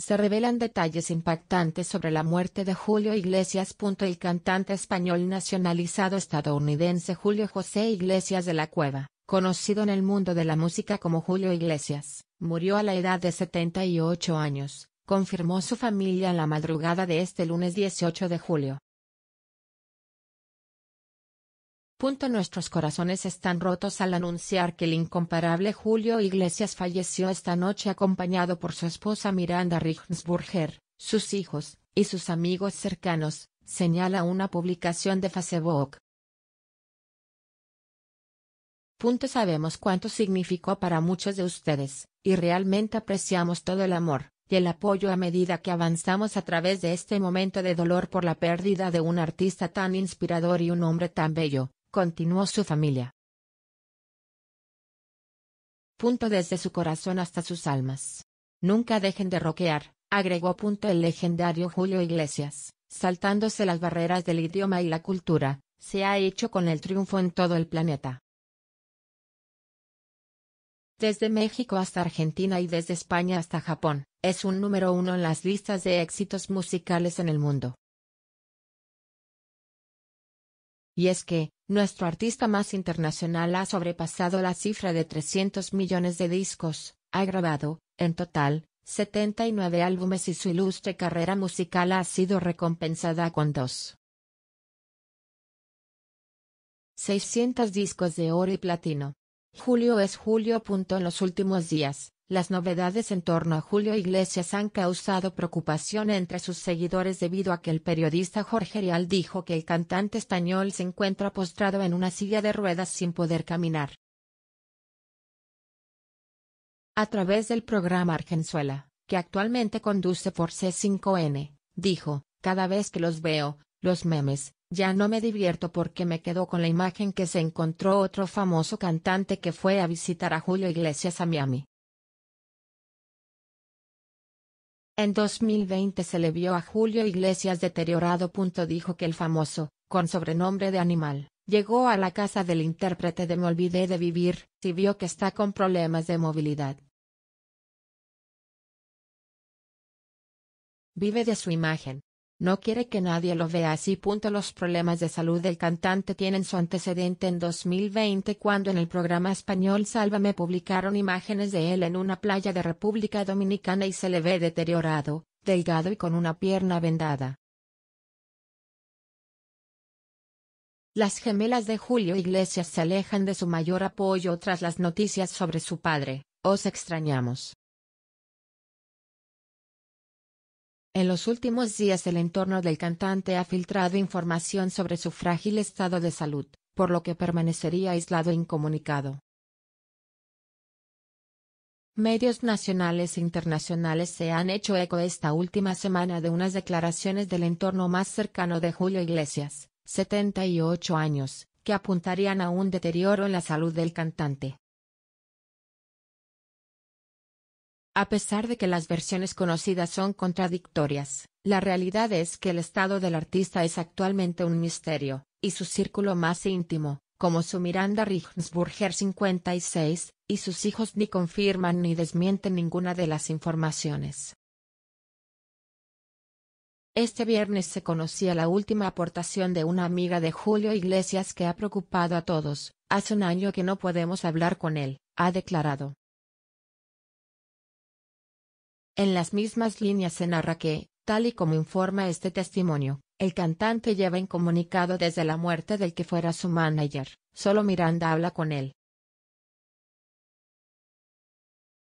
se revelan detalles impactantes sobre la muerte de Julio Iglesias. El cantante español nacionalizado estadounidense Julio José Iglesias de la Cueva, conocido en el mundo de la música como Julio Iglesias, murió a la edad de 78 años, confirmó su familia en la madrugada de este lunes 18 de julio. Punto Nuestros corazones están rotos al anunciar que el incomparable Julio Iglesias falleció esta noche acompañado por su esposa Miranda Richensburger, sus hijos, y sus amigos cercanos, señala una publicación de Facebook. Punto sabemos cuánto significó para muchos de ustedes, y realmente apreciamos todo el amor, y el apoyo a medida que avanzamos a través de este momento de dolor por la pérdida de un artista tan inspirador y un hombre tan bello, Continuó su familia. Punto desde su corazón hasta sus almas. Nunca dejen de roquear, agregó punto el legendario Julio Iglesias, saltándose las barreras del idioma y la cultura, se ha hecho con el triunfo en todo el planeta. Desde México hasta Argentina y desde España hasta Japón, es un número uno en las listas de éxitos musicales en el mundo. Y es que, nuestro artista más internacional ha sobrepasado la cifra de 300 millones de discos, ha grabado, en total, 79 álbumes y su ilustre carrera musical ha sido recompensada con dos. 600 discos de oro y platino. Julio es Julio. En los últimos días, las novedades en torno a Julio Iglesias han causado preocupación entre sus seguidores debido a que el periodista Jorge Rial dijo que el cantante español se encuentra postrado en una silla de ruedas sin poder caminar. A través del programa Argenzuela, que actualmente conduce por C5N, dijo, cada vez que los veo, los memes, ya no me divierto porque me quedo con la imagen que se encontró otro famoso cantante que fue a visitar a Julio Iglesias a Miami. En 2020 se le vio a Julio Iglesias deteriorado. Dijo que el famoso, con sobrenombre de animal, llegó a la casa del intérprete de Me Olvidé de Vivir, si vio que está con problemas de movilidad. Vive de su imagen, no quiere que nadie lo vea así. Los problemas de salud del cantante tienen su antecedente en 2020 cuando en el programa español Sálvame publicaron imágenes de él en una playa de República Dominicana y se le ve deteriorado, delgado y con una pierna vendada. Las gemelas de Julio Iglesias se alejan de su mayor apoyo tras las noticias sobre su padre. Os extrañamos. En los últimos días el entorno del cantante ha filtrado información sobre su frágil estado de salud, por lo que permanecería aislado e incomunicado. Medios nacionales e internacionales se han hecho eco esta última semana de unas declaraciones del entorno más cercano de Julio Iglesias, 78 años, que apuntarían a un deterioro en la salud del cantante. A pesar de que las versiones conocidas son contradictorias, la realidad es que el estado del artista es actualmente un misterio, y su círculo más íntimo, como su Miranda Richensburger 56, y sus hijos ni confirman ni desmienten ninguna de las informaciones. Este viernes se conocía la última aportación de una amiga de Julio Iglesias que ha preocupado a todos, hace un año que no podemos hablar con él, ha declarado. En las mismas líneas se narra que, tal y como informa este testimonio, el cantante lleva incomunicado desde la muerte del que fuera su manager, solo Miranda habla con él,